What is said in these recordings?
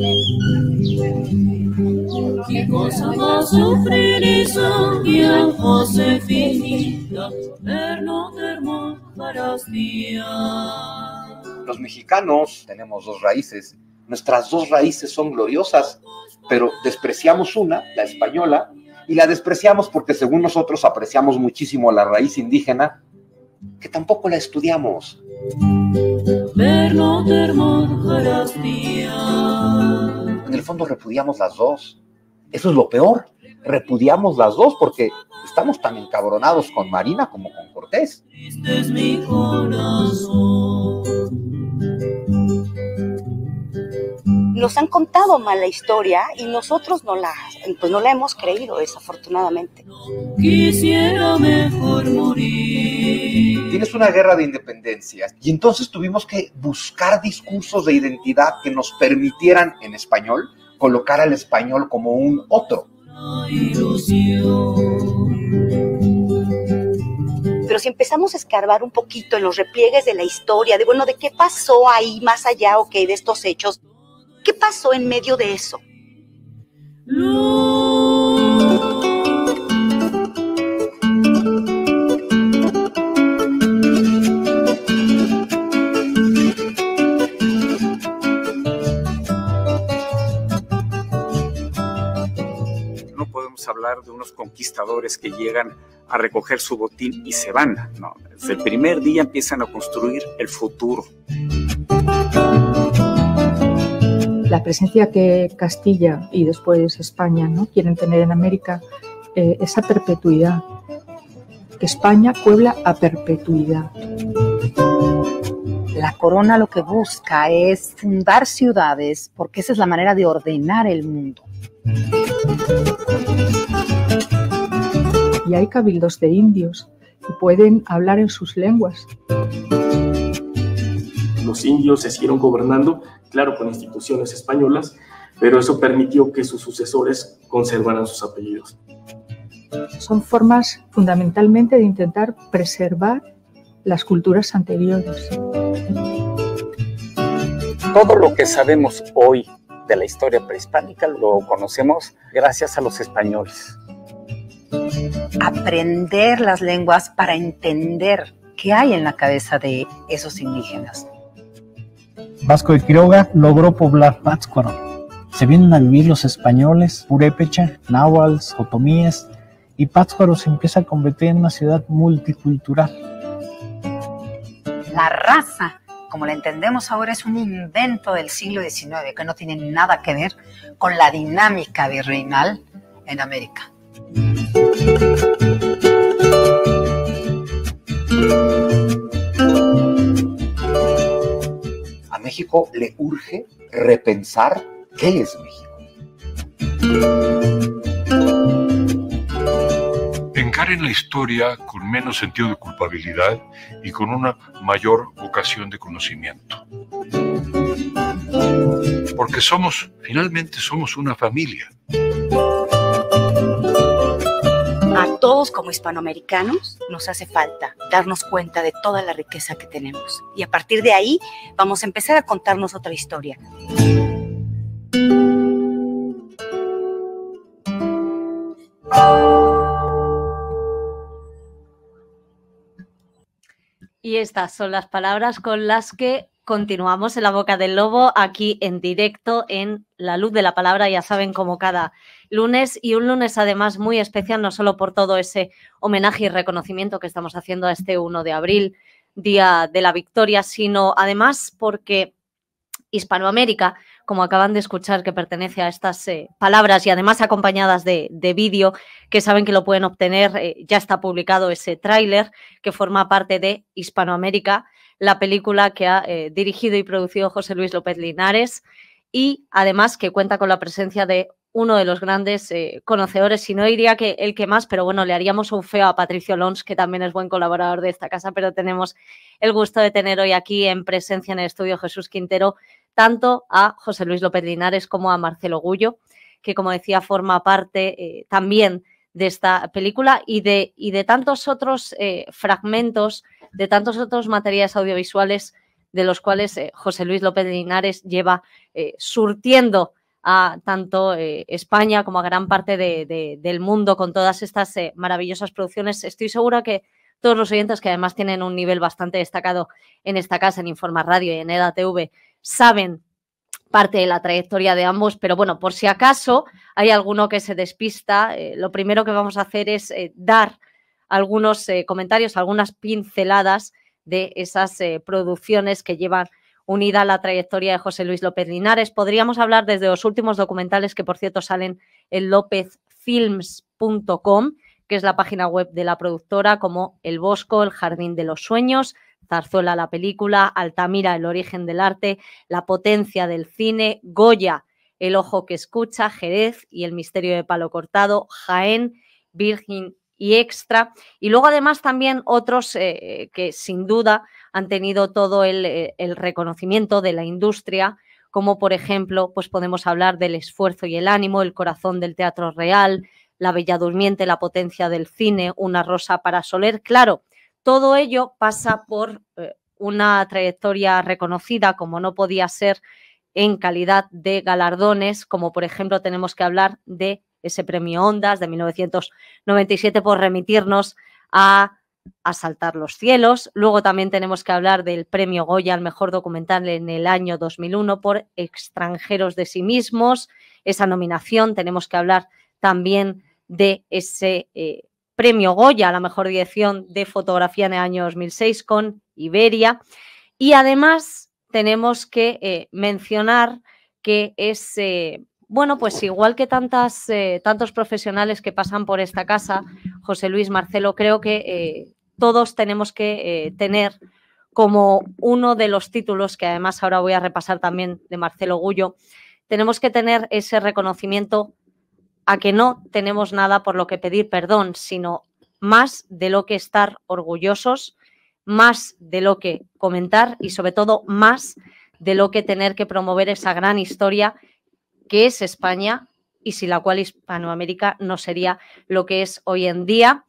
Los mexicanos tenemos dos raíces. Nuestras dos raíces son gloriosas, pero despreciamos una, la española, y la despreciamos porque según nosotros apreciamos muchísimo la raíz indígena, que tampoco la estudiamos. En el fondo repudiamos las dos. Eso es lo peor. Repudiamos las dos porque estamos tan encabronados con Marina como con Cortés. Este nos han contado mala historia y nosotros no la, pues no la hemos creído, desafortunadamente. Quisiera mejor morir. Tienes una guerra de independencia Y entonces tuvimos que buscar discursos de identidad que nos permitieran en español colocar al español como un otro. Pero si empezamos a escarbar un poquito en los repliegues de la historia, de bueno, de qué pasó ahí más allá o qué de estos hechos, ¿qué pasó en medio de eso? hablar de unos conquistadores que llegan a recoger su botín y se van. desde el primer día empiezan a construir el futuro. La presencia que Castilla y después España ¿no? quieren tener en América, es eh, esa perpetuidad, España puebla a perpetuidad. La corona lo que busca es fundar ciudades porque esa es la manera de ordenar el mundo y hay cabildos de indios que pueden hablar en sus lenguas. Los indios se siguieron gobernando, claro, con instituciones españolas, pero eso permitió que sus sucesores conservaran sus apellidos. Son formas fundamentalmente de intentar preservar las culturas anteriores. Todo lo que sabemos hoy de la historia prehispánica lo conocemos gracias a los españoles aprender las lenguas para entender qué hay en la cabeza de esos indígenas. Vasco de Quiroga logró poblar Pátzcuaro. Se vienen a vivir los españoles, purépecha, náhuatl, otomíes, y Pátzcuaro se empieza a convertir en una ciudad multicultural. La raza, como la entendemos ahora, es un invento del siglo XIX que no tiene nada que ver con la dinámica virreinal en América. A México le urge repensar qué es México. Encaren la historia con menos sentido de culpabilidad y con una mayor vocación de conocimiento. Porque somos, finalmente somos una familia. A todos como hispanoamericanos nos hace falta darnos cuenta de toda la riqueza que tenemos. Y a partir de ahí vamos a empezar a contarnos otra historia. Y estas son las palabras con las que Continuamos en la boca del lobo, aquí en directo, en La Luz de la Palabra, ya saben, como cada lunes, y un lunes además muy especial, no solo por todo ese homenaje y reconocimiento que estamos haciendo a este 1 de abril, Día de la Victoria, sino además porque Hispanoamérica, como acaban de escuchar, que pertenece a estas eh, palabras y además acompañadas de, vídeo, que saben que lo pueden obtener, eh, ya está publicado ese tráiler que forma parte de Hispanoamérica la película que ha eh, dirigido y producido José Luis López Linares y además que cuenta con la presencia de uno de los grandes eh, conocedores, si no diría que el que más, pero bueno, le haríamos un feo a Patricio Lons, que también es buen colaborador de esta casa, pero tenemos el gusto de tener hoy aquí en presencia en el estudio Jesús Quintero, tanto a José Luis López Linares como a Marcelo Gullo, que como decía forma parte eh, también de esta película y de, y de tantos otros fragmentos de tantos otros materiales audiovisuales de los cuales eh, José Luis López Linares lleva eh, surtiendo a tanto eh, España como a gran parte del mundo con todas estas maravillosas producciones. Estoy segura que todos los oyentes que además tienen un nivel bastante destacado en esta casa, en Informa Radio y en EDATV, saben parte de la trayectoria de ambos, pero bueno, por si acaso hay alguno que se despista, lo primero que vamos a hacer es dar algunos eh, comentarios, algunas pinceladas de esas eh, producciones que llevan unida la trayectoria de José Luis López Linares. Podríamos hablar desde los últimos documentales que, por cierto, salen en lópezfilms.com, que es la página web de la productora, como El Bosco, El Jardín de los Sueños, Zarzuela la película, Altamira, El origen del arte, La potencia del cine, Goya, El ojo que escucha, Jerez y El misterio de palo cortado, Jaén, Virgin y extra. Y luego además también otros eh, que sin duda han tenido todo eh, el, reconocimiento de la industria, como por ejemplo, pues podemos hablar del esfuerzo y el ánimo, el corazón del teatro real, la bella durmiente, la potencia del cine, una rosa para Soler. Claro, todo ello pasa por eh, una trayectoria reconocida, como no podía ser en calidad de galardones, como por ejemplo tenemos que hablar de ese premio Ondas de 1997 por remitirnos a Asaltar los cielos. Luego también tenemos que hablar del premio Goya al mejor documental en el año 2001 por Extranjeros de sí mismos. Esa nominación, tenemos que hablar también de ese eh, premio Goya a la mejor dirección de fotografía en el año 2006 con Iberia. Y además tenemos que eh, mencionar que ese... Eh, bueno, pues igual que tantas, eh, tantos profesionales que pasan por esta casa, José Luis Marcelo, creo que eh, todos tenemos que eh, tener como uno de los títulos, que además ahora voy a repasar también de Marcelo Gullo, tenemos que tener ese reconocimiento a que no tenemos nada por lo que pedir perdón, sino más de lo que estar orgullosos, más de lo que comentar y sobre todo más de lo que tener que promover esa gran historia que es España y si la cual Hispanoamérica no sería lo que es hoy en día.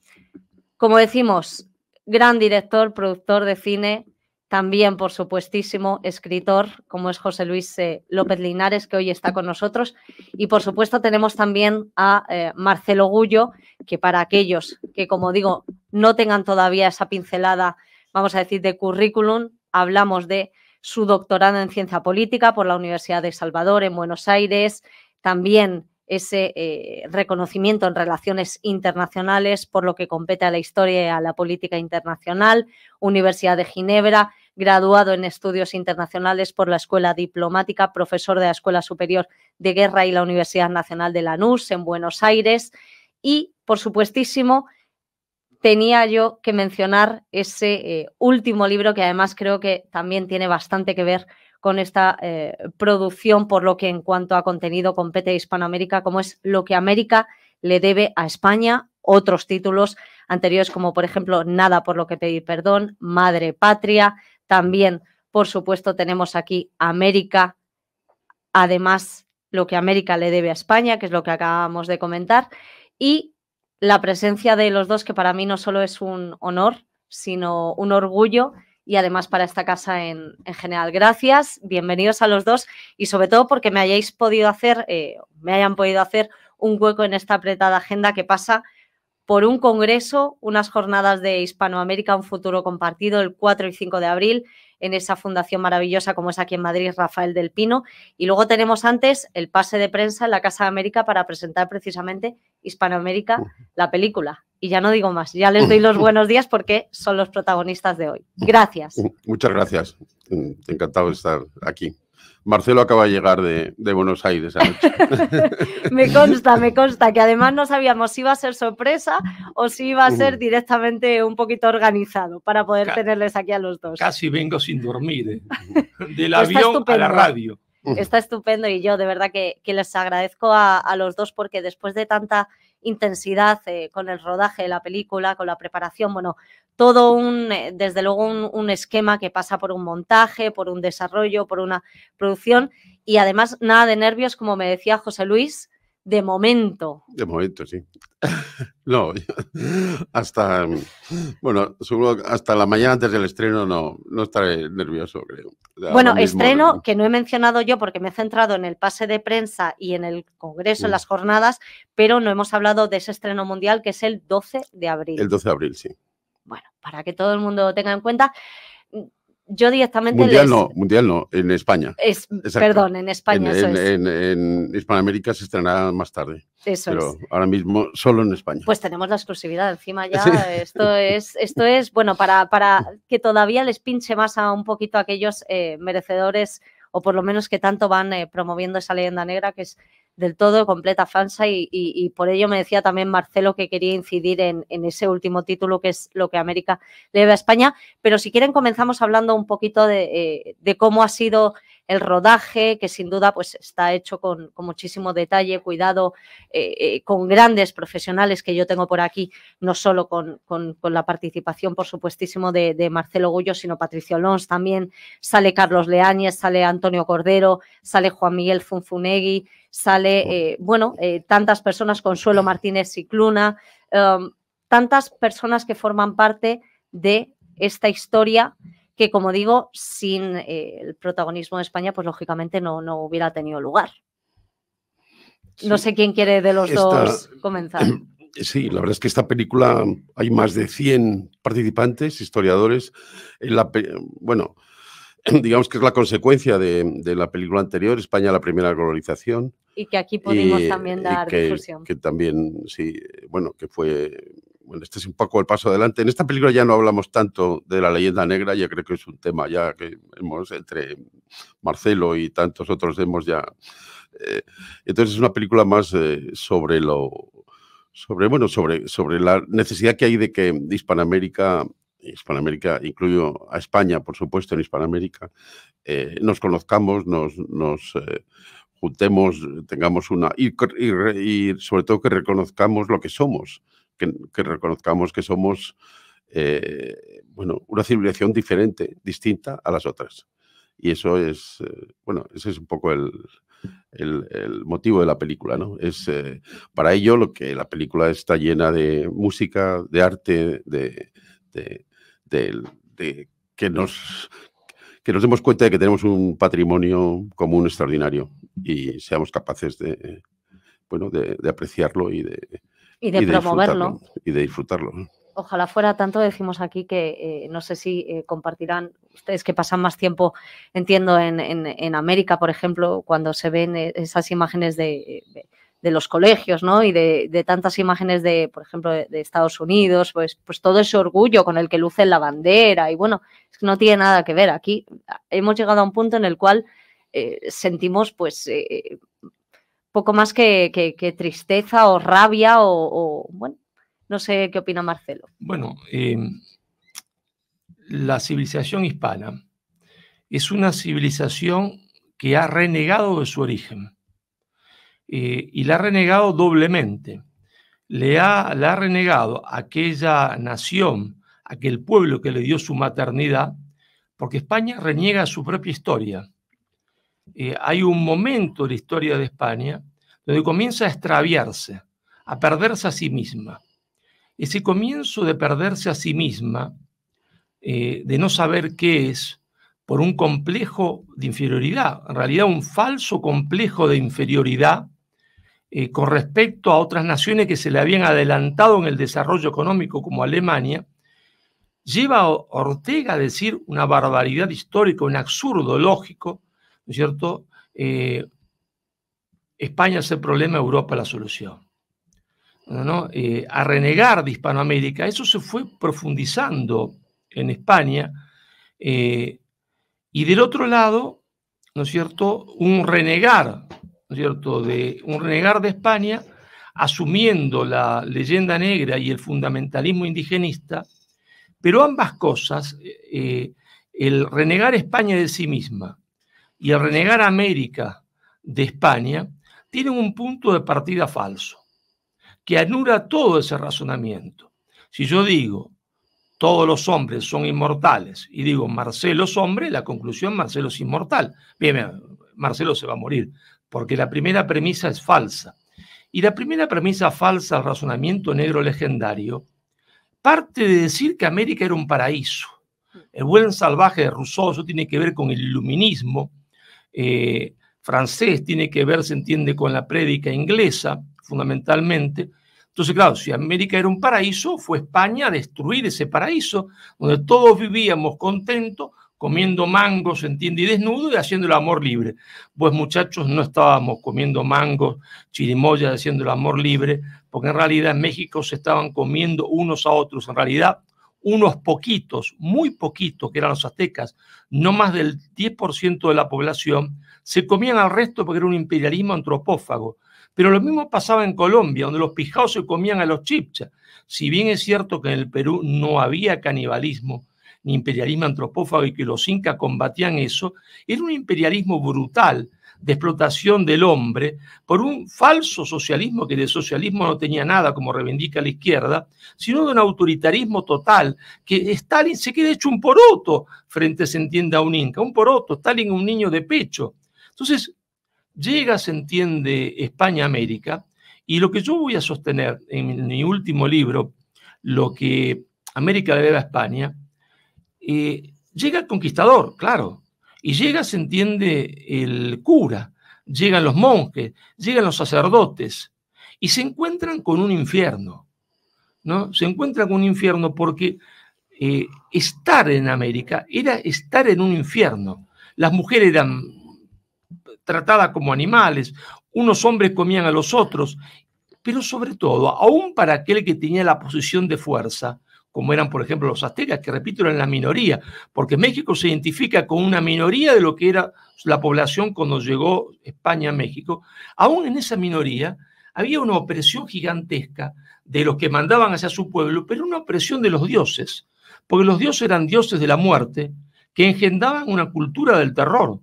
Como decimos, gran director, productor de cine, también, por supuestísimo, escritor, como es José Luis eh, López Linares, que hoy está con nosotros. Y, por supuesto, tenemos también a eh, Marcelo Gullo, que para aquellos que, como digo, no tengan todavía esa pincelada, vamos a decir, de currículum, hablamos de su doctorado en ciencia política por la Universidad de Salvador en Buenos Aires, también ese eh, reconocimiento en relaciones internacionales por lo que compete a la historia y a la política internacional, Universidad de Ginebra, graduado en estudios internacionales por la Escuela Diplomática, profesor de la Escuela Superior de Guerra y la Universidad Nacional de Lanús en Buenos Aires y, por supuestísimo, tenía yo que mencionar ese eh, último libro que además creo que también tiene bastante que ver con esta eh, producción, por lo que en cuanto a contenido compete Hispanoamérica, como es lo que América le debe a España, otros títulos anteriores como por ejemplo Nada por lo que pedir perdón, Madre Patria, también por supuesto tenemos aquí América, además lo que América le debe a España, que es lo que acabamos de comentar, y la presencia de los dos, que para mí no solo es un honor, sino un orgullo y además para esta casa en, general. Gracias, bienvenidos a los dos y sobre todo porque me hayáis podido hacer, eh, me hayan podido hacer un hueco en esta apretada agenda que pasa por un congreso, unas jornadas de Hispanoamérica, un futuro compartido el 4 y 5 de abril, en esa fundación maravillosa como es aquí en Madrid, Rafael del Pino. Y luego tenemos antes el pase de prensa en la Casa de América para presentar precisamente Hispanoamérica, la película. Y ya no digo más, ya les doy los buenos días porque son los protagonistas de hoy. Gracias. Muchas gracias. Encantado de estar aquí. Marcelo acaba de llegar de, Buenos Aires anoche. me consta, me consta, que además no sabíamos si iba a ser sorpresa o si iba a ser directamente un poquito organizado para poder tenerles aquí a los dos. Casi vengo sin dormir, ¿eh? del avión a la radio. Está estupendo y yo de verdad que, les agradezco a, a los dos porque después de tanta intensidad eh, con el rodaje de la película, con la preparación, bueno, todo un, eh, desde luego, un, esquema que pasa por un montaje, por un desarrollo, por una producción y además nada de nervios, como me decía José Luis, de momento. De momento, sí. No, hasta, bueno, hasta la mañana antes del estreno no, no estaré nervioso, creo. bueno, estreno que no he mencionado yo porque me he centrado en el pase de prensa y en el Congreso, en mm. las jornadas, pero no hemos hablado de ese estreno mundial que es el 12 de abril. El 12 de abril, sí. Bueno, para que todo el mundo lo tenga en cuenta yo directamente. Mundial no, mundial no, en España. Es, perdón, en España. En, Hispanoamérica se estrenará más tarde. Eso pero ahora mismo solo en España. Pues tenemos la exclusividad encima ya. Esto es, esto es bueno, para, para que todavía les pinche más a un poquito aquellos eh, merecedores o por lo menos que tanto van eh, promoviendo esa leyenda negra que es del todo completa falsa y, por ello me decía también Marcelo que quería incidir en, ese último título que es lo que América le debe a España. Pero si quieren comenzamos hablando un poquito de eh, cómo ha sido el rodaje, que sin duda pues, está hecho con, muchísimo detalle, cuidado, eh, eh, con grandes profesionales que yo tengo por aquí, no solo con, la participación, por supuestísimo, de, Marcelo Gullo, sino Patricio Lons también, sale Carlos Leáñez, sale Antonio Cordero, sale Juan Miguel Funfunegui, sale, eh, bueno, tantas personas, Consuelo Martínez y Cluna, tantas personas que forman parte de esta historia que como digo, sin eh, el protagonismo de España, pues lógicamente no, no hubiera tenido lugar. No sé quién quiere de los dos comenzar. Sí, la verdad es que esta película hay más de 100 participantes, historiadores. la, bueno, digamos que es la consecuencia de, la película anterior, España la primera globalización. Y que aquí podemos también dar Que también, sí, bueno, que fue bueno, este es un poco el paso adelante. En esta película ya no hablamos tanto de la leyenda negra, ya creo que es un tema ya que hemos, entre Marcelo y tantos otros hemos ya... Eh, entonces es una película más eh, sobre lo... Sobre, bueno, sobre, la necesidad que hay de que Hispanamérica, Hispanoamérica Hispanoamérica, incluyo a España, por supuesto, en Hispanoamérica, eh, nos conozcamos, nos, juntemos, tengamos una... y, sobre todo que reconozcamos lo que somos que, reconozcamos que somos eh, bueno, una civilización diferente, distinta a las otras. Y eso es, eh, bueno, ese es un poco el, motivo de la película, ¿no? Es eh, para ello lo que la película está llena de música, de arte, de, de, que nos que nos demos cuenta de que tenemos un patrimonio común extraordinario y seamos capaces de, bueno, de apreciarlo y de, y de, promoverlo. Y de disfrutarlo. Ojalá fuera tanto, decimos aquí, que eh, no sé si eh, compartirán ustedes que pasan más tiempo, entiendo, en, América, por ejemplo, cuando se ven eh, esas imágenes de, los colegios, ¿no? Y de, tantas imágenes de, por ejemplo, de, Estados Unidos, pues, pues todo ese orgullo con el que luce la bandera y bueno, es que no tiene nada que ver. Aquí ah, hemos llegado a un punto en el cual sentimos, pues, poco más que, tristeza o rabia o, bueno, no sé qué opina Marcelo. Bueno, eh, la civilización hispana es una civilización que ha renegado de su origen eh, y la ha renegado doblemente. Le ha, la ha renegado aquella nación, aquel pueblo que le dio su maternidad, porque España reniega su propia historia. Eh, hay un momento en la historia de España donde comienza a extraviarse, a perderse a sí misma. Ese comienzo de perderse a sí misma, eh, de no saber qué es, por un complejo de inferioridad, en realidad un falso complejo de inferioridad eh, con respecto a otras naciones que se le habían adelantado en el desarrollo económico como Alemania, lleva a Ortega a decir una barbaridad histórica, un absurdo lógico, ¿no es cierto? Eh, España es el problema, Europa la solución. ¿no? Eh, a renegar de Hispanoamérica, eso se fue profundizando en España. Eh, y del otro lado, ¿no es cierto?, un renegar, ¿no es cierto?, de, un renegar de España asumiendo la leyenda negra y el fundamentalismo indigenista, pero ambas cosas, el renegar España de sí misma y el renegar a América de España tienen un punto de partida falso, que anula todo ese razonamiento. Si yo digo, todos los hombres son inmortales, y digo, Marcelo es hombre, la conclusión, Marcelo es inmortal. Bien, Marcelo se va a morir, porque la primera premisa es falsa. Y la primera premisa falsa al razonamiento negro legendario parte de decir que América era un paraíso. El buen salvaje de Rousseau, eso tiene que ver con el iluminismo, eh, francés, tiene que ver, se entiende, con la prédica inglesa, fundamentalmente. Entonces, claro, si América era un paraíso, fue España a destruir ese paraíso, donde todos vivíamos contentos, comiendo mangos, se entiende, y desnudo y haciendo el amor libre. Pues muchachos, no estábamos comiendo mangos, chirimoyas, haciendo el amor libre, porque en realidad en México se estaban comiendo unos a otros. En realidad, unos poquitos, muy poquitos, que eran los aztecas, no más del 10% de la población, se comían al resto porque era un imperialismo antropófago. Pero lo mismo pasaba en Colombia, donde los pijaos se comían a los chipchas. Si bien es cierto que en el Perú no había canibalismo ni imperialismo antropófago y que los incas combatían eso, era un imperialismo brutal de explotación del hombre por un falso socialismo que de socialismo no tenía nada, como reivindica la izquierda, sino de un autoritarismo total, que Stalin se queda hecho un poroto frente, se entienda a un inca, un poroto, Stalin un niño de pecho. Entonces, llega, se entiende, España América, y lo que yo voy a sostener en mi último libro, lo que América debe a España, eh, llega el conquistador, claro, y llega, se entiende, el cura, llegan los monjes, llegan los sacerdotes, y se encuentran con un infierno, ¿no? Se encuentran con un infierno porque eh, estar en América era estar en un infierno. Las mujeres eran tratadas como animales, unos hombres comían a los otros, pero sobre todo, aún para aquel que tenía la posición de fuerza, como eran por ejemplo los aztecas, que repito, eran la minoría, porque México se identifica con una minoría de lo que era la población cuando llegó España a México, aún en esa minoría había una opresión gigantesca de los que mandaban hacia su pueblo, pero una opresión de los dioses, porque los dioses eran dioses de la muerte, que engendraban una cultura del terror.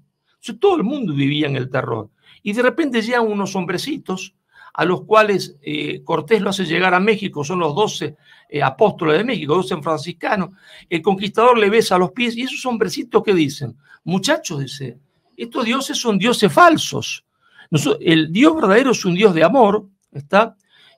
todo el mundo vivía en el terror. Y de repente llegan unos hombrecitos a los cuales eh, Cortés lo hace llegar a México, son los doce eh, apóstoles de México, doce franciscanos, el conquistador le besa los pies y esos hombrecitos que dicen, muchachos, dice, estos dioses son dioses falsos. el Dios verdadero es un Dios de amor, ¿está?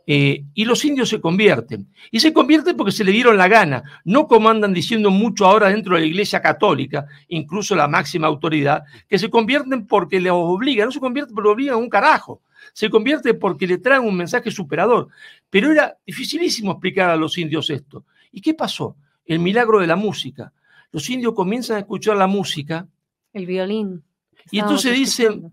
Eh, y los indios se convierten. Y se convierten porque se le dieron la gana, no como andan diciendo mucho ahora dentro de la Iglesia Católica, incluso la máxima autoridad, que se convierten porque les obliga, no se convierten porque obligan a un carajo, se convierte porque le traen un mensaje superador. Pero era dificilísimo explicar a los indios esto. ¿Y qué pasó? El milagro de la música. Los indios comienzan a escuchar la música. El violín. Y entonces dicen,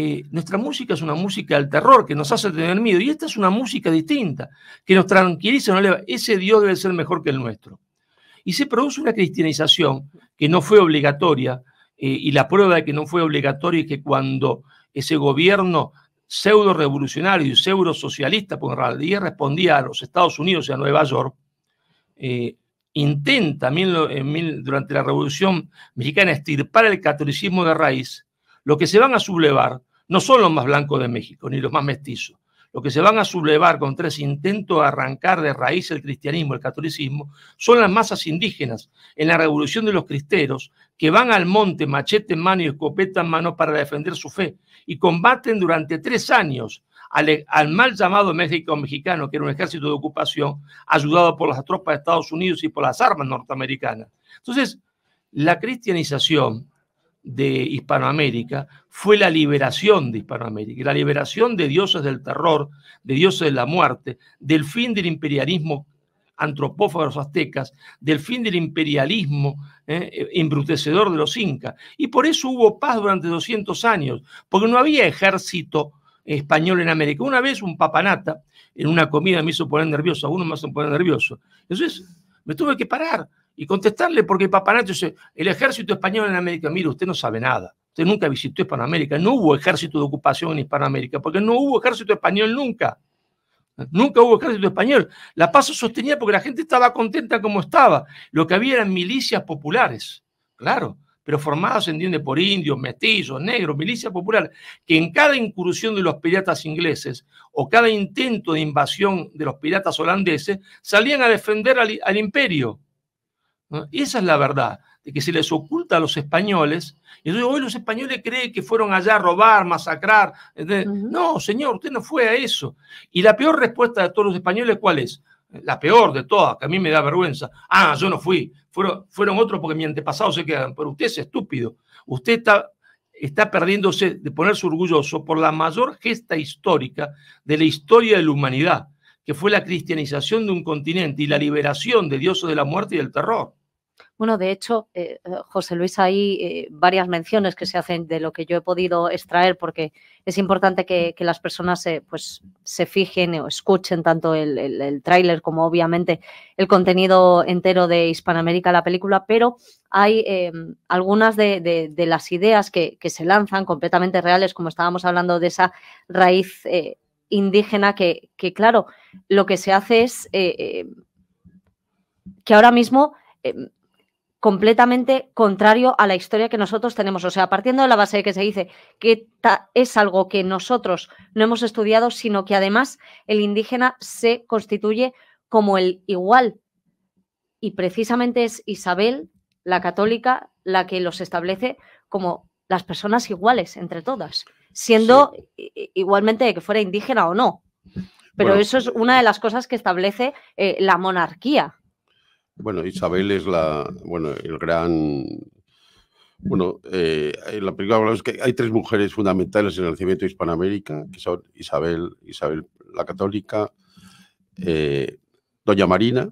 eh, nuestra música es una música del terror que nos hace tener miedo y esta es una música distinta que nos tranquiliza, Ese Dios debe ser mejor que el nuestro. Y se produce una cristianización que no fue obligatoria eh, y la prueba de que no fue obligatoria es que cuando ese gobierno pseudo revolucionario y pseudo socialista, porque en realidad respondía a los Estados Unidos y a Nueva York, eh, intenta durante la Revolución Mexicana estirpar el catolicismo de raíz, lo que se van a sublevar no son los más blancos de México, ni los más mestizos. Los que se van a sublevar con tres intentos de arrancar de raíz el cristianismo, el catolicismo, son las masas indígenas en la revolución de los cristeros que van al monte machete en mano y escopeta en mano para defender su fe y combaten durante tres años al, e, al, mal llamado México mexicano, que era un ejército de ocupación ayudado por las tropas de Estados Unidos y por las armas norteamericanas. Entonces, la cristianización de Hispanoamérica fue la liberación de Hispanoamérica, la liberación de dioses del terror, de dioses de la muerte, del fin del imperialismo los aztecas, del fin del imperialismo eh, embrutecedor de los incas. Y por eso hubo paz durante 200 años, porque no había ejército español en América. Una vez un papanata en una comida me hizo poner nervioso, a uno me hizo poner nervioso. Entonces me tuve que parar, y contestarle, porque Papanato dice, el ejército español en América, mire, usted no sabe nada, usted nunca visitó Hispanoamérica, no hubo ejército de ocupación en Hispanoamérica, porque no hubo ejército español nunca. Nunca hubo ejército español. La paz se sostenía porque la gente estaba contenta como estaba. Lo que había eran milicias populares, claro, pero formadas, se entiende, por indios, mestizos, negros, milicias populares, que en cada incursión de los piratas ingleses o cada intento de invasión de los piratas holandeses salían a defender al imperio y Esa es la verdad, de que se les oculta a los españoles. Y hoy los españoles creen que fueron allá a robar, masacrar. No, señor, usted no fue a eso. Y la peor respuesta de todos los españoles, ¿cuál es? La peor de todas, que a mí me da vergüenza. Ah, yo no fui. Fueron, fueron otros porque mi antepasado se quedan. Pero usted es estúpido. Usted está está perdiéndose de ponerse orgulloso por la mayor gesta histórica de la historia de la humanidad, que fue la cristianización de un continente y la liberación de dios de la muerte y del terror. Bueno, de hecho, eh, eh, José Luis, hay eh, varias menciones que se hacen de lo que yo he podido extraer porque es importante que, las personas se, pues, se fijen o escuchen tanto el, tráiler como obviamente el contenido entero de Hispanoamérica, la película, pero hay algunas de, las ideas que, se lanzan completamente reales, como estábamos hablando de esa raíz indígena que, claro, lo que se hace es que ahora mismo completamente contrario a la historia que nosotros tenemos. O sea, partiendo de la base de que se dice que es algo que nosotros no hemos estudiado, sino que además el indígena se constituye como el igual. Y precisamente es Isabel, la católica, la que los establece como las personas iguales entre todas, siendo igualmente que fuera indígena o no. Pero eso es una de las cosas que establece eh, la monarquía. Bueno, Isabel es la, bueno, el gran bueno, eh, la que hay tres mujeres fundamentales en el nacimiento de Hispanoamérica, que son Isabel, Isabel la Católica, eh, Doña Marina,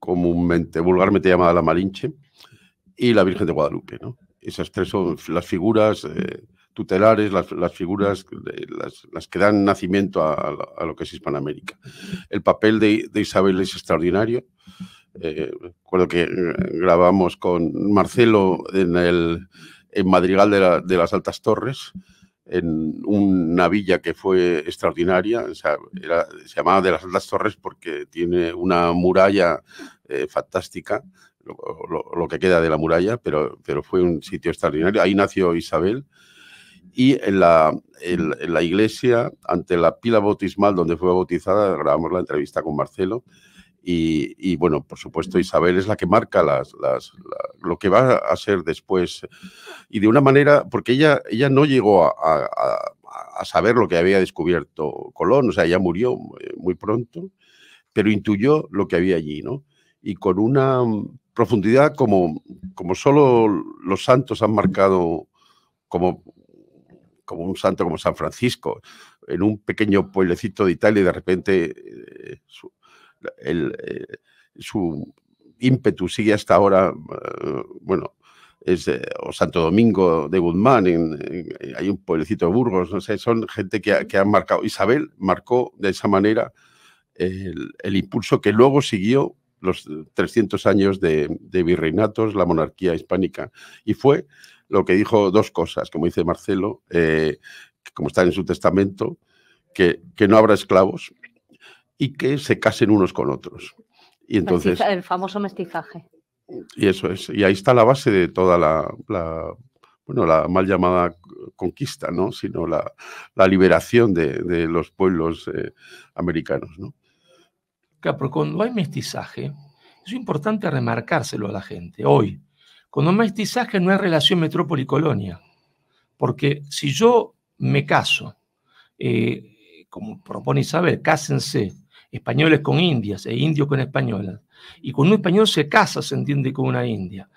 comúnmente, vulgarmente llamada la Malinche, y la Virgen de Guadalupe. ¿no? Esas tres son las figuras eh, tutelares, las, figuras, las, las, que dan nacimiento a, lo que es Hispanoamérica. El papel de, de Isabel es extraordinario. Eh, que eh, grabamos con Marcelo en Madrigal de, las Altas Torres, en una villa que fue extraordinaria. se llamaba de las Altas Torres porque tiene una muralla eh, fantástica, lo, que queda de la muralla, pero, pero fue un sitio extraordinario. Ahí nació Isabel. Y en la, en la iglesia, ante la pila bautismal donde fue bautizada, grabamos la entrevista con Marcelo y, bueno, por supuesto, Isabel es la que marca las, las, lo que va a ser después. Y de una manera, porque ella, ella no llegó a, saber lo que había descubierto Colón, o sea, ella murió eh, muy pronto, pero intuyó lo que había allí, ¿no? Y con una profundidad como, como solo los santos han marcado como, como un santo como San Francisco, en un pequeño pueblecito de Italia y de repente eh, el, eh, su ímpetu sigue hasta ahora, eh, bueno, es o Santo Domingo de Guzmán, eh, hay un pueblecito de Burgos, no sé, son gente que, han marcado. Isabel marcó de esa manera el, impulso que luego siguió los 300 años de, virreinatos, la monarquía hispánica. Y fue lo que dijo dos cosas, como dice Marcelo, como está en su testamento, que, que no habrá esclavos, y que se casen unos con otros. Y entonces, el famoso mestizaje. Y eso es. Y ahí está la base de toda la, bueno, la mal llamada conquista, ¿no? Sino la, liberación de, los pueblos eh, americanos, ¿no? Claro, cuando hay mestizaje, es importante remarcárselo a la gente hoy. Cuando hay mestizaje no hay relación metrópoli-colonia. Porque si yo me caso, eh, como propone Isabel, cásense españoles con indias e indios con españolas. Y con un español se casa, se entiende con una india.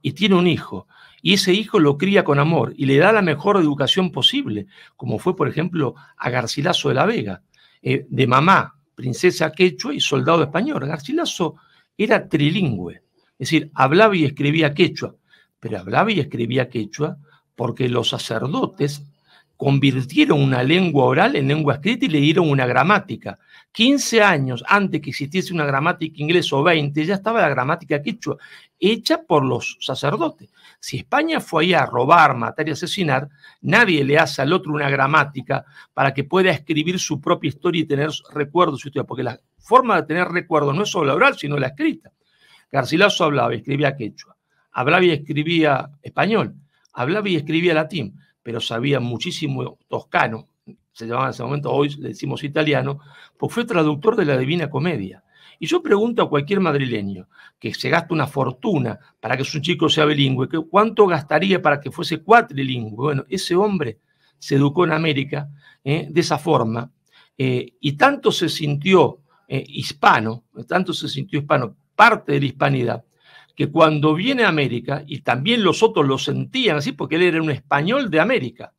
Y tiene un hijo. Y ese hijo lo cría con amor y le da la mejor educación posible, como fue, por ejemplo, a Garcilaso de la Vega, eh, de mamá, princesa quechua y soldado español. Garcilaso era trilingüe, es decir, hablaba y escribía quechua, pero hablaba y escribía quechua porque los sacerdotes convirtieron una lengua oral en lengua escrita y le dieron una gramática. 15 años antes que existiese una gramática inglesa o 20, ya estaba la gramática quechua, hecha por los sacerdotes. Si España fue ahí a robar, matar y asesinar, nadie le hace al otro una gramática para que pueda escribir su propia historia y tener recuerdos, porque la forma de tener recuerdos no es solo la oral, sino la escrita. Garcilaso hablaba y escribía quechua, hablaba y escribía español, hablaba y escribía latín pero sabía muchísimo toscano, se llamaba en ese momento, hoy le decimos italiano, porque fue traductor de la Divina Comedia. Y yo pregunto a cualquier madrileño que se gasta una fortuna para que su chico sea bilingüe, ¿cuánto gastaría para que fuese cuatrilingüe? Bueno, ese hombre se educó en América ¿eh? de esa forma eh, y tanto se sintió eh, hispano, tanto se sintió hispano, parte de la hispanidad, que cuando viene a América, y también los otros lo sentían así porque él era un español de América,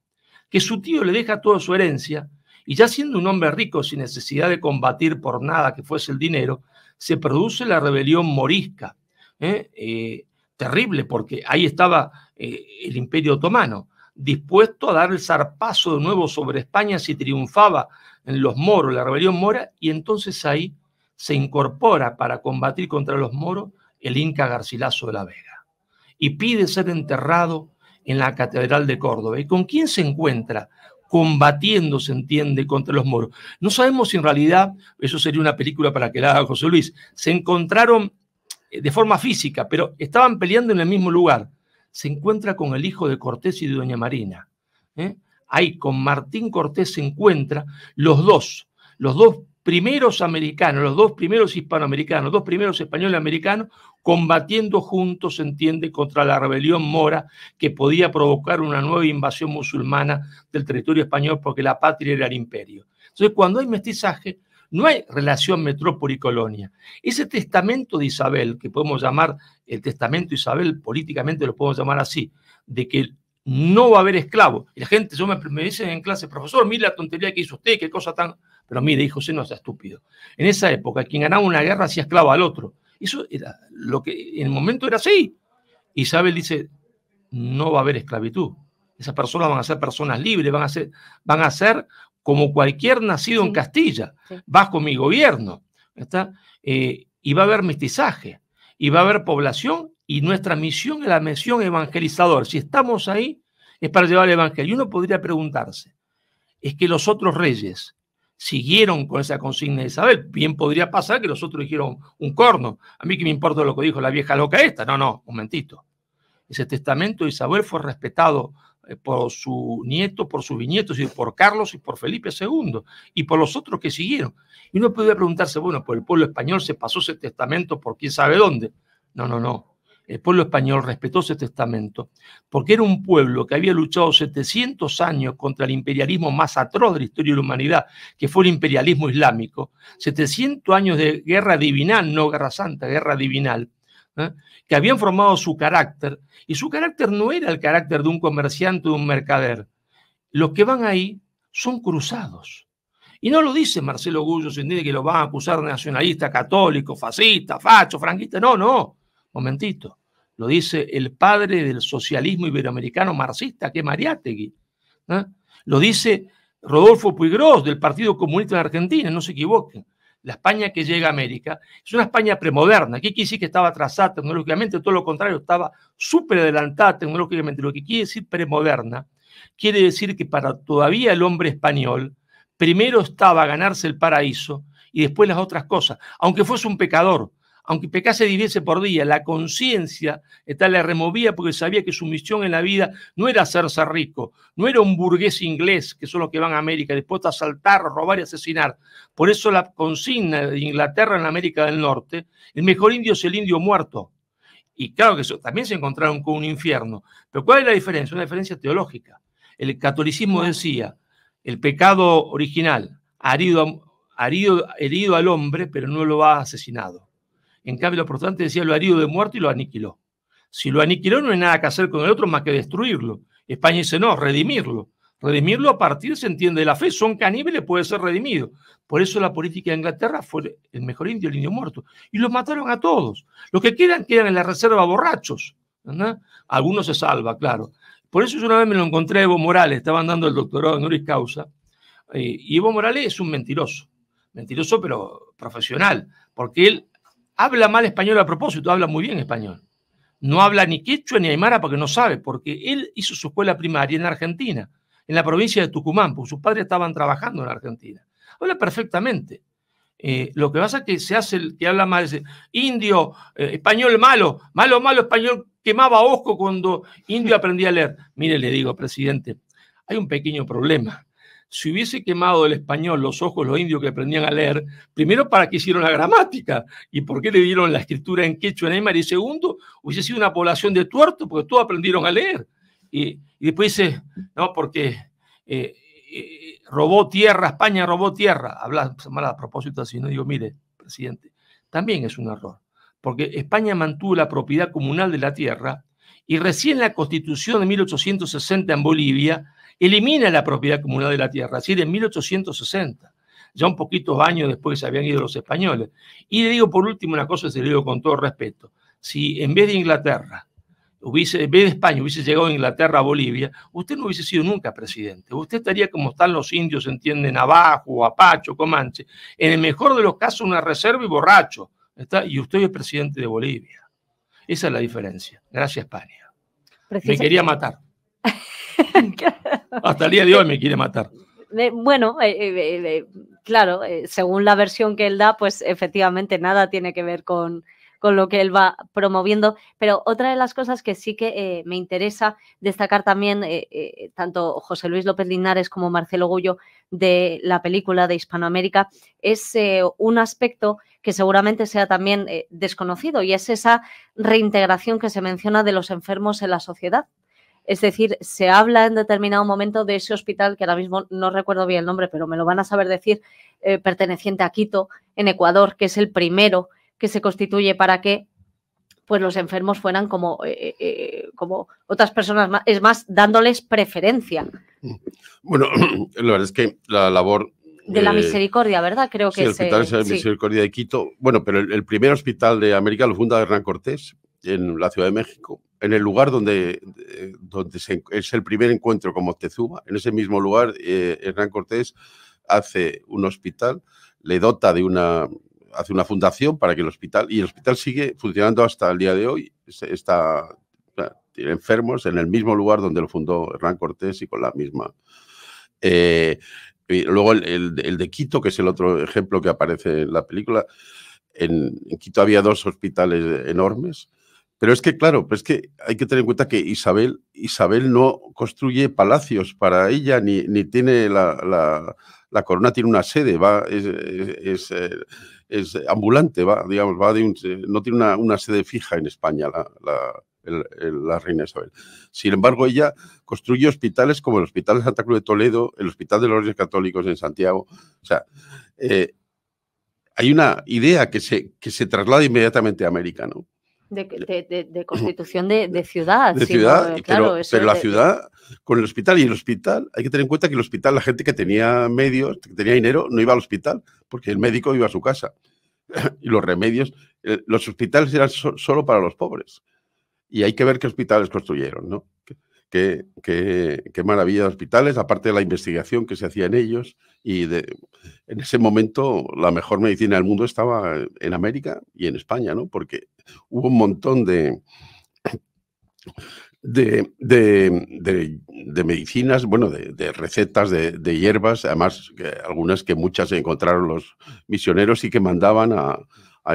que su tío le deja toda su herencia, y ya siendo un hombre rico sin necesidad de combatir por nada que fuese el dinero, se produce la rebelión morisca, ¿eh? Eh, terrible, porque ahí estaba eh, el imperio otomano, dispuesto a dar el zarpazo de nuevo sobre España si triunfaba en los moros, la rebelión mora, y entonces ahí se incorpora para combatir contra los moros el Inca Garcilaso de la Vega, y pide ser enterrado en la Catedral de Córdoba. ¿Y con quién se encuentra? combatiendo, se entiende, contra los moros. No sabemos si en realidad, eso sería una película para que la haga José Luis, se encontraron eh, de forma física, pero estaban peleando en el mismo lugar. Se encuentra con el hijo de Cortés y de Doña Marina. ¿eh? Ahí con Martín Cortés se encuentra los dos, los dos primeros americanos, los dos primeros hispanoamericanos, los dos primeros españoles americanos combatiendo juntos, se entiende, contra la rebelión mora que podía provocar una nueva invasión musulmana del territorio español porque la patria era el imperio. Entonces, cuando hay mestizaje, no hay relación metrópoli colonia. Ese testamento de Isabel, que podemos llamar el testamento Isabel, políticamente lo podemos llamar así, de que no va a haber esclavos. Y la gente, yo me, dicen en clase, profesor, mire la tontería que hizo usted, qué cosa tan... Pero mire, hijo, se no sea estúpido. En esa época, quien ganaba una guerra hacía esclavo al otro. Eso era lo que en el momento era así. Isabel dice, no va a haber esclavitud. Esas personas van a ser personas libres, van a ser, van a ser como cualquier nacido en Castilla, bajo mi gobierno. ¿está? Eh, y va a haber mestizaje, y va a haber población, y nuestra misión es la misión evangelizador. Si estamos ahí, es para llevar el evangelio. Y uno podría preguntarse, ¿es que los otros reyes siguieron con esa consigna de Isabel. Bien podría pasar que los otros dijeron un corno. A mí que me importa lo que dijo la vieja loca esta. No, no, un momentito. Ese testamento de Isabel fue respetado eh, por su nieto, por sus viñetos, y por Carlos y por Felipe II, y por los otros que siguieron. Y uno podría preguntarse, bueno, ¿por el pueblo español se pasó ese testamento por quién sabe dónde. No, no, no el pueblo español respetó ese testamento, porque era un pueblo que había luchado 700 años contra el imperialismo más atroz de la historia de la humanidad, que fue el imperialismo islámico, 700 años de guerra divinal, no guerra santa, guerra divinal, ¿eh? que habían formado su carácter, y su carácter no era el carácter de un comerciante o de un mercader. Los que van ahí son cruzados. Y no lo dice Marcelo Gullo, se entiende que lo van a acusar de nacionalista, católico, fascista, facho, franquista, no, no Momentito. Lo dice el padre del socialismo iberoamericano marxista, que es Mariátegui. Lo dice Rodolfo Puigros, del Partido Comunista de Argentina, no se equivoquen. La España que llega a América es una España premoderna. ¿Qué quiere decir que estaba atrasada tecnológicamente? Todo lo contrario, estaba súper adelantada tecnológicamente. Lo que quiere decir premoderna quiere decir que para todavía el hombre español, primero estaba a ganarse el paraíso y después las otras cosas, aunque fuese un pecador, aunque pecase diez por día, la conciencia le removía porque sabía que su misión en la vida no era hacerse rico, no era un burgués inglés, que son los que van a América, después a asaltar, robar y asesinar. Por eso la consigna de Inglaterra en América del Norte, el mejor indio es el indio muerto. Y claro que también se encontraron con un infierno. Pero ¿cuál es la diferencia? Una diferencia teológica. El catolicismo decía, el pecado original ha herido al hombre, pero no lo ha asesinado en cambio, lo protestantes decía lo herido de muerte y lo aniquiló. Si lo aniquiló, no hay nada que hacer con el otro más que destruirlo. España dice no, redimirlo. Redimirlo a partir, se entiende, de la fe. Son caníbales, puede ser redimido. Por eso la política de Inglaterra fue el mejor indio, el indio muerto. Y los mataron a todos. Los que quedan, quedan en la reserva borrachos. ¿verdad? Algunos se salva, claro. Por eso yo una vez me lo encontré a Evo Morales, estaba dando el doctorado en honoris causa. Eh, y Evo Morales es un mentiroso. Mentiroso, pero profesional. Porque él habla mal español a propósito, habla muy bien español. No habla ni quechua ni aymara porque no sabe, porque él hizo su escuela primaria en Argentina, en la provincia de Tucumán, porque sus padres estaban trabajando en Argentina. Habla perfectamente. Eh, lo que pasa es que se hace el que habla mal, dice, indio, eh, español malo, malo, malo, español quemaba ojo cuando indio aprendía a leer. Mire, le digo, presidente, hay un pequeño problema si hubiese quemado el español los ojos los indios que aprendían a leer, primero para que hicieron la gramática y por qué le dieron la escritura en quechua en y segundo, hubiese sido una población de tuertos porque todos aprendieron a leer. Y, después dice, no, porque eh, eh, robó tierra, España robó tierra. Habla mal a propósito así, no digo, mire, presidente, también es un error, porque España mantuvo la propiedad comunal de la tierra y recién la constitución de 1860 en Bolivia elimina la propiedad comunal de la tierra, así en 1860, ya un poquito años después que se habían ido los españoles. Y le digo por último una cosa, se le digo con todo respeto, si en vez de Inglaterra, hubiese, en vez de España hubiese llegado a Inglaterra a Bolivia, usted no hubiese sido nunca presidente, usted estaría como están los indios, entienden, abajo, apacho, comanche, en el mejor de los casos una reserva y borracho, ¿está? y usted es presidente de Bolivia. Esa es la diferencia. Gracias, España. Me quería matar. Hasta el día de hoy me quiere matar. Eh, bueno, eh, eh, claro, según la versión que él da, pues efectivamente nada tiene que ver con, lo que él va promoviendo. Pero otra de las cosas que sí que me interesa destacar también, tanto José Luis López Linares como Marcelo Gullo de la película de Hispanoamérica, es un aspecto que seguramente sea también desconocido y es esa reintegración que se menciona de los enfermos en la sociedad. Es decir, se habla en determinado momento de ese hospital, que ahora mismo no recuerdo bien el nombre, pero me lo van a saber decir, eh, perteneciente a Quito, en Ecuador, que es el primero que se constituye para que pues los enfermos fueran como, eh, eh, como otras personas más, es más, dándoles preferencia. Mm. Bueno, la verdad es que la labor... De la misericordia, ¿verdad? Creo que... sí, el hospital es la misericordia de Quito. Bueno, pero el, primer hospital de América lo funda Hernán Cortés en la Ciudad de México, en el lugar donde, donde es el primer encuentro con Moctezuma. En ese mismo lugar, eh, Hernán Cortés hace un hospital, le dota de una hace una fundación para que el hospital y el hospital sigue funcionando hasta el día de hoy. Está tiene enfermos en el mismo lugar donde lo fundó Hernán Cortés y con la misma. Eh, luego el, de Quito, que es el otro ejemplo que aparece en la película. en Quito había dos hospitales enormes pero es que, claro, pues es que hay que tener en cuenta que Isabel, Isabel no construye palacios para ella, ni, ni tiene la, corona, tiene una sede, va, es, ambulante, va, digamos, va de no tiene una, sede fija en España la, reina Isabel. Sin embargo, ella construye hospitales como el Hospital de Santa Cruz de Toledo, el Hospital de los Reyes Católicos en Santiago. O sea, eh, hay una idea que se, que se traslada inmediatamente a América, ¿no? de, constitución de, ciudad. De ciudad, claro, pero, pero la ciudad con el hospital y el hospital, hay que tener en cuenta que el hospital, la gente que tenía medios, que tenía dinero, no iba al hospital porque el médico iba a su casa. y los remedios, eh, los hospitales eran solo para los pobres. Y hay que ver qué hospitales construyeron, ¿no? Qué, maravilla de hospitales, aparte de la investigación que se hacía en ellos. Y de, en ese momento la mejor medicina del mundo estaba en América y en España, ¿no? Porque hubo un montón de, de, medicinas, bueno, de, recetas de, hierbas, además algunas que muchas encontraron los misioneros y que mandaban a,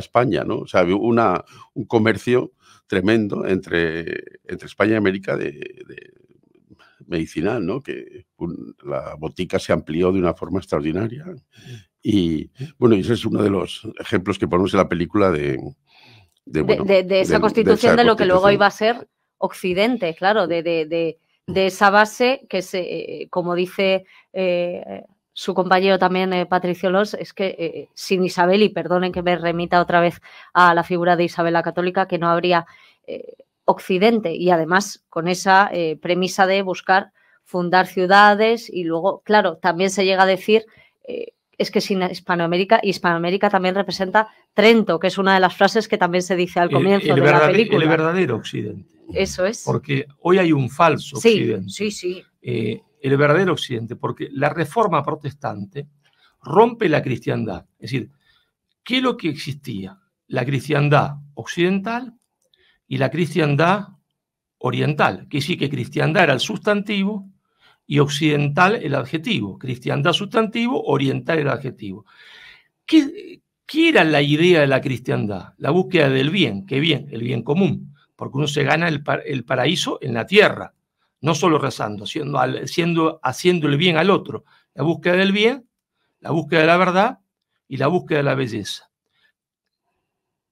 España, ¿no? O sea, una, un comercio tremendo entre, entre España y América de, medicinal, ¿no? Que la botica se amplió de una forma extraordinaria. Y bueno, ese es uno de los ejemplos que ponemos en la película de, de, esa constitución de, lo que luego iba a ser Occidente, claro, de, esa base que, se, eh, eh, como dice eh, su compañero también, Patricio Los, es que sin Isabel, y perdonen que me remita otra vez a la figura de Isabel la Católica, que no habría Occidente y además con esa premisa de buscar fundar ciudades y luego, claro, también se llega a decir es que sin Hispanoamérica, y Hispanoamérica también representa Trento, que es una de las frases que también se dice al comienzo el, de la película. El verdadero Occidente. Eso es. Porque hoy hay un falso Occidente. Sí, sí. Eh, el verdadero Occidente, porque la reforma protestante rompe la cristiandad. Es decir, ¿qué es lo que existía? La cristiandad occidental y la cristiandad oriental, que sí que cristiandad era el sustantivo y occidental el adjetivo, cristiandad sustantivo, oriental el adjetivo. ¿Qué, era la idea de la cristiandad? La búsqueda del bien, qué bien, el bien común, porque uno se gana el, el paraíso en la tierra, no solo rezando, siendo, haciendo el bien al otro. La búsqueda del bien, la búsqueda de la verdad y la búsqueda de la belleza.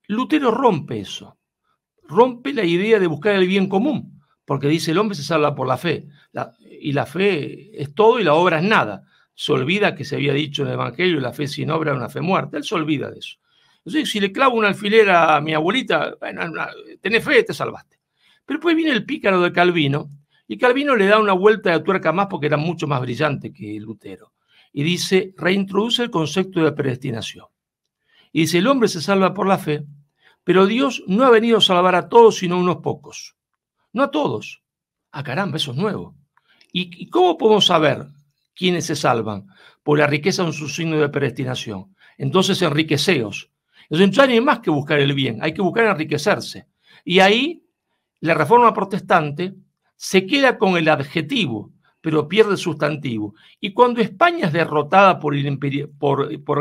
Lutero rompe eso, rompe la idea de buscar el bien común, porque dice el hombre se salva por la fe, y la fe es todo y la obra es nada. Se olvida que se había dicho en el Evangelio, la fe sin obra es una fe muerta, él se olvida de eso. Entonces, si le clavo una alfiler a mi abuelita, bueno, tenés fe, te salvaste. Pero después viene el pícaro de Calvino, y Calvino le da una vuelta de tuerca más porque era mucho más brillante que Lutero. Y dice, reintroduce el concepto de predestinación. Y dice, el hombre se salva por la fe, pero Dios no ha venido a salvar a todos, sino a unos pocos. No a todos. Ah, caramba, eso es nuevo. ¿Y, cómo podemos saber quiénes se salvan? Por la riqueza en su signo de predestinación. Entonces enriqueceos. Entonces no hay más que buscar el bien, hay que buscar enriquecerse. Y ahí la reforma protestante se queda con el adjetivo, pero pierde el sustantivo. Y cuando España es derrotada por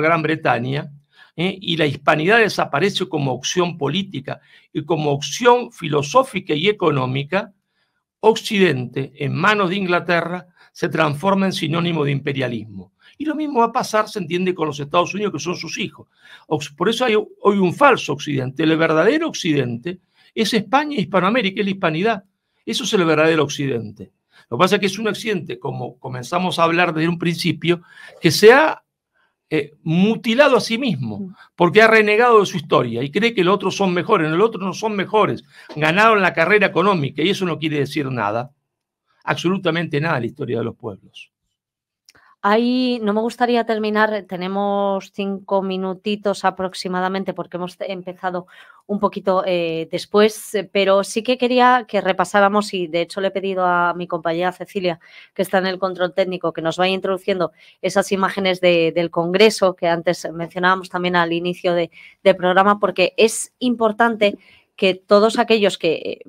Gran Bretaña, ¿eh? y la hispanidad desaparece como opción política y como opción filosófica y económica, Occidente, en manos de Inglaterra, se transforma en sinónimo de imperialismo. Y lo mismo va a pasar, se entiende, con los Estados Unidos, que son sus hijos. Por eso hay hoy un falso Occidente. El verdadero Occidente es España, Hispanoamérica, es la hispanidad. Eso es el verdadero Occidente. Lo que pasa es que es un accidente, como comenzamos a hablar desde un principio, que se ha eh, mutilado a sí mismo, porque ha renegado de su historia y cree que los otros son mejores. Los otros no son mejores. Ganaron la carrera económica y eso no quiere decir nada, absolutamente nada la historia de los pueblos. Ahí no me gustaría terminar, tenemos cinco minutitos aproximadamente porque hemos empezado un poquito eh, después, pero sí que quería que repasáramos y de hecho le he pedido a mi compañera Cecilia, que está en el control técnico, que nos vaya introduciendo esas imágenes del Congreso que antes mencionábamos también al inicio del programa, porque es importante que todos aquellos que, eh,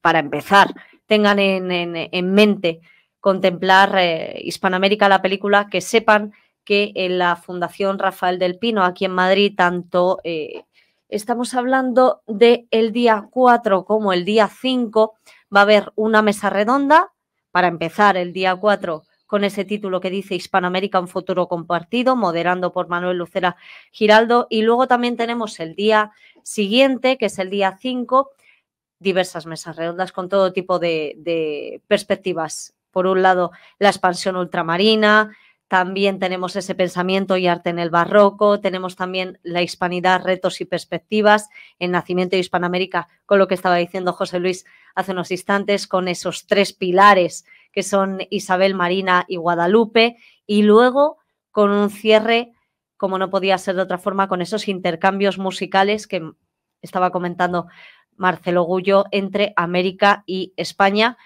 para empezar, tengan en, en, en mente contemplar eh, Hispanoamérica la película, que sepan que en la Fundación Rafael del Pino, aquí en Madrid, tanto eh, estamos hablando del el día 4 como el día 5, va a haber una mesa redonda para empezar el día 4 con ese título que dice Hispanoamérica, un futuro compartido, moderando por Manuel Lucera Giraldo. Y luego también tenemos el día siguiente, que es el día 5, diversas mesas redondas con todo tipo de perspectivas por un lado, la expansión ultramarina, también tenemos ese pensamiento y arte en el barroco, tenemos también la hispanidad, retos y perspectivas, en nacimiento de Hispanoamérica, con lo que estaba diciendo José Luis hace unos instantes, con esos tres pilares que son Isabel, Marina y Guadalupe, y luego con un cierre, como no podía ser de otra forma, con esos intercambios musicales que estaba comentando Marcelo Gullo entre América y España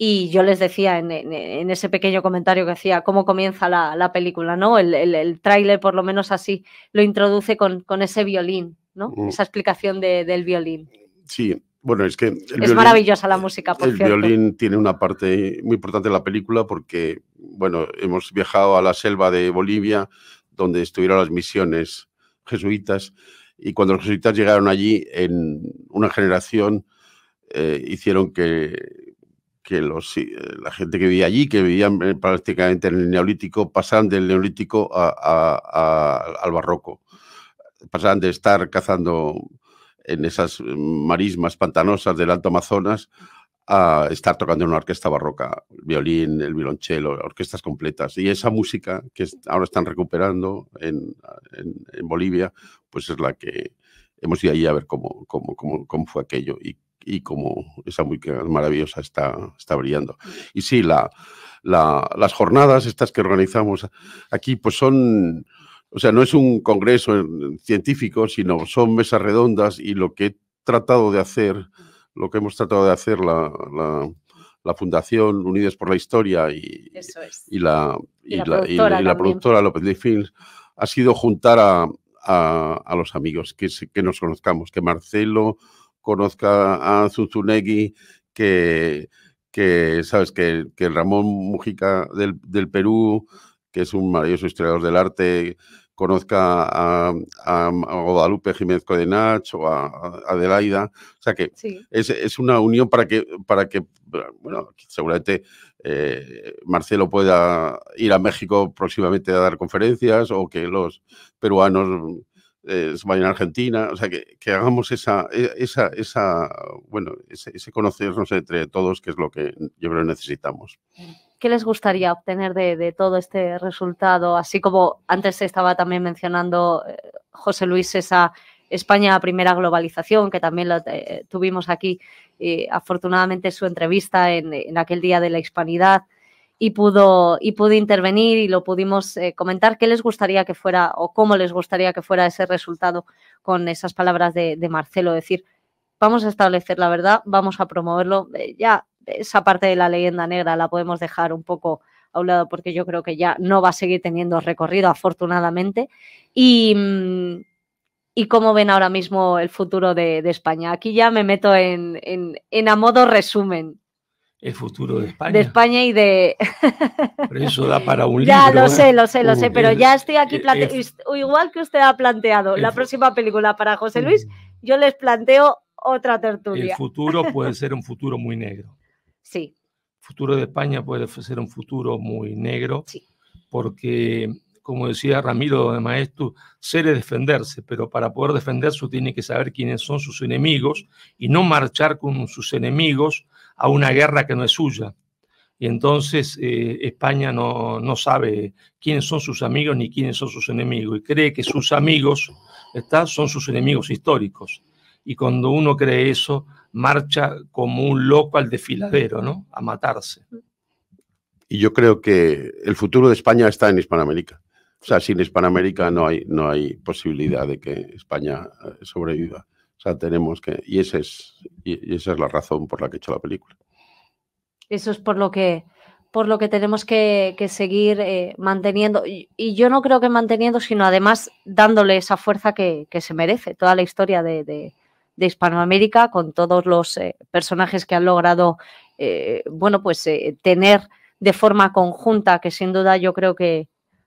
y yo les decía en, ese pequeño comentario que hacía cómo comienza la, película, ¿no? El, tráiler, por lo menos así, lo introduce con, ese violín, ¿no? Mm. Esa explicación del violín. Sí, bueno, es que... es maravillosa la música, por El violín tiene una parte muy importante en la película porque, bueno, hemos viajado a la selva de Bolivia, donde estuvieron las misiones jesuitas, y cuando los jesuitas llegaron allí, en una generación, eh, hicieron que que los, eh, la gente que vivía allí, que vivían eh, prácticamente en el neolítico, pasan del neolítico a, al barroco. Pasan de estar cazando en esas marismas pantanosas del Alto Amazonas a estar tocando en una orquesta barroca, el violín, el violonchelo, orquestas completas. Y esa música que ahora están recuperando en, Bolivia, pues es la que hemos ido allí a ver cómo, cómo, cómo, cómo fue aquello y y como esa muy maravillosa está, brillando. Mm. Y sí, las jornadas estas que organizamos aquí, pues son, o sea, no es un congreso científico, sino son mesas redondas y lo que he tratado de hacer, lo que hemos tratado de hacer la, Fundación Unidas por la Historia y, la, y, la, productora, López de Films ha sido juntar a, los amigos, que, que nos conozcamos, que Marcelo conozca a Zuzunegui, que, que sabes, que, que Ramón Mujica del, Perú, que es un maravilloso historiador del arte, conozca a, Guadalupe Jiménez Codenach o a, Adelaida. O sea que es, una unión para que, para que bueno, seguramente eh, Marcelo pueda ir a México próximamente a dar conferencias o que los peruanos vaya eh, en argentina, o sea, que, hagamos esa, e, esa, esa bueno, ese, conocernos entre todos, que es lo que yo creo que necesitamos. ¿Qué les gustaría obtener de, todo este resultado? Así como antes estaba también mencionando eh, José Luis esa España primera globalización, que también lo eh, tuvimos aquí, afortunadamente su entrevista en aquel día de la hispanidad y pudo, y intervenir y lo pudimos eh, comentar. ¿Qué les gustaría que fuera o cómo les gustaría que fuera ese resultado con esas palabras de, de Marcelo? Decir, vamos a establecer la verdad, vamos a promoverlo. Eh, ya esa parte de la leyenda negra la podemos dejar un poco a un lado porque yo creo que ya no va a seguir teniendo recorrido, afortunadamente. Y. Mm, y cómo ven ahora mismo el futuro de, España. Aquí ya me meto en, en, en a modo resumen el futuro de España. De España y de. Pero eso da para un libro. Ya lo ¿eh? sé, lo sé, lo sé, pero ya estoy aquí. planteando. Igual que usted ha planteado la próxima película para José Luis, mm. yo les planteo otra tertulia. El futuro puede ser un futuro muy negro. Sí. El futuro de España puede ser un futuro muy negro. Sí. Porque, como decía Ramiro de Maestro, ser es defenderse, pero para poder defenderse tiene que saber quiénes son sus enemigos y no marchar con sus enemigos a una guerra que no es suya. Y entonces eh, España no, no, sabe quiénes son sus amigos ni quiénes son sus enemigos y cree que sus amigos ¿está? son sus enemigos históricos. Y cuando uno cree eso, marcha como un loco al desfiladero, ¿no? A matarse. Y yo creo que el futuro de España está en Hispanoamérica. O sea, sin Hispanoamérica no hay, no hay posibilidad de que España eh, sobreviva tenemos que. Y, ese es, y, esa es la razón por la que he hecho la película. Eso es por lo que por lo que tenemos que, seguir eh, manteniendo. Y, yo no creo que manteniendo, sino además dándole esa fuerza que, se merece. Toda la historia de, Hispanoamérica, con todos los eh, personajes que han logrado, eh, bueno, pues tener de forma conjunta, que sin duda yo creo que,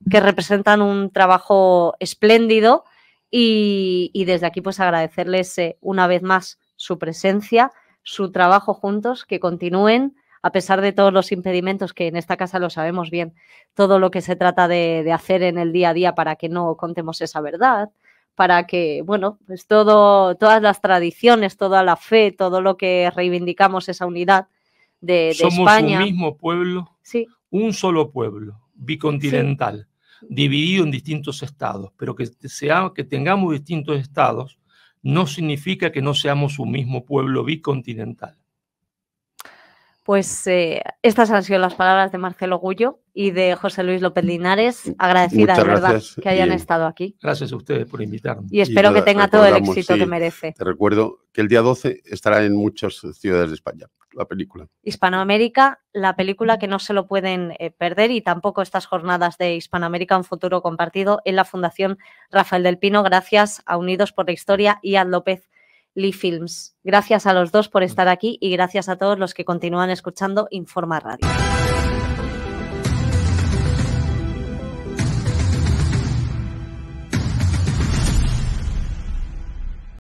que representan un trabajo espléndido y, desde aquí pues agradecerles eh, una vez más su presencia, su trabajo juntos, que continúen a pesar de todos los impedimentos que en esta casa lo sabemos bien, todo lo que se trata de, hacer en el día a día para que no contemos esa verdad, para que, bueno, pues todo, todas las tradiciones, toda la fe, todo lo que reivindicamos esa unidad de, España. Somos un mismo pueblo, sí. un solo pueblo, bicontinental dividido en distintos estados, pero que, sea, que tengamos distintos estados no significa que no seamos un mismo pueblo bicontinental. Pues eh, estas han sido las palabras de Marcelo Gullo y de José Luis López Linares. Agradecidas, ¿verdad? Que hayan estado aquí. Gracias a ustedes por invitarme. Y espero que tenga todo el éxito que merece. Te recuerdo que el día 12 estará en muchas ciudades de España la película. Hispanoamérica, la película que no se lo pueden eh, perder y tampoco estas jornadas de Hispanoamérica, un futuro compartido en la Fundación Rafael del Pino, gracias a Unidos por la Historia y a López Lee Films. Gracias a los dos por estar aquí y gracias a todos los que continúan escuchando Informa Radio.